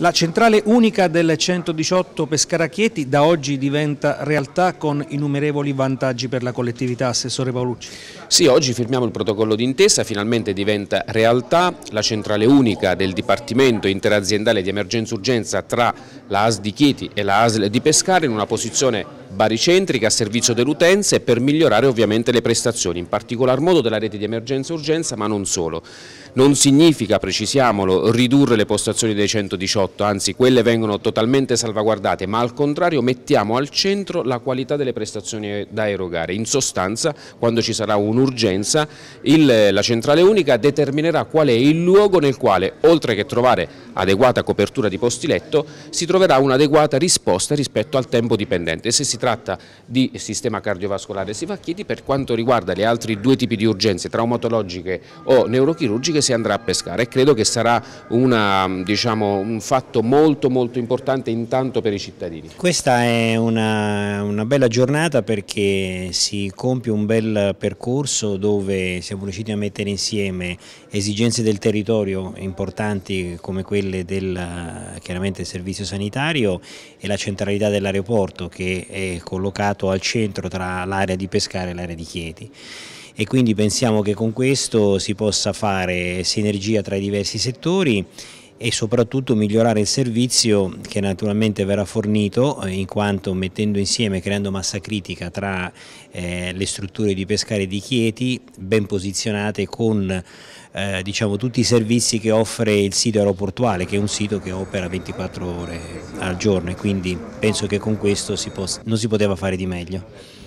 La centrale unica del 118 Pescara Chieti da oggi diventa realtà con innumerevoli vantaggi per la collettività, Assessore Paolucci. Sì, oggi firmiamo il protocollo d'intesa, finalmente diventa realtà la centrale unica del Dipartimento interaziendale di emergenza urgenza tra la AS di Chieti e la ASL di Pescara in una posizione baricentrica a servizio dell'utenza e per migliorare ovviamente le prestazioni, in particolar modo della rete di emergenza e urgenza, ma non solo. Non significa, precisiamolo, ridurre le postazioni dei 118, anzi quelle vengono totalmente salvaguardate, ma al contrario mettiamo al centro la qualità delle prestazioni da erogare. In sostanza, quando ci sarà un'urgenza, la centrale unica determinerà qual è il luogo nel quale, oltre che trovare adeguata copertura di posti letto, si troverà un'adeguata risposta rispetto al tempo dipendente. Se si tratta tratta di sistema cardiovascolare. Si fa per quanto riguarda gli altri due tipi di urgenze, traumatologiche o neurochirurgiche, si andrà a pescare e credo che sarà una, diciamo, un fatto molto molto importante intanto per i cittadini. Questa è una, una bella giornata perché si compie un bel percorso dove siamo riusciti a mettere insieme esigenze del territorio importanti come quelle del chiaramente, servizio sanitario e la centralità dell'aeroporto che è collocato al centro tra l'area di Pescara e l'area di Chieti e quindi pensiamo che con questo si possa fare sinergia tra i diversi settori e soprattutto migliorare il servizio che naturalmente verrà fornito eh, in quanto mettendo insieme, creando massa critica tra eh, le strutture di pescare di Chieti ben posizionate con eh, diciamo, tutti i servizi che offre il sito aeroportuale che è un sito che opera 24 ore al giorno e quindi penso che con questo si non si poteva fare di meglio.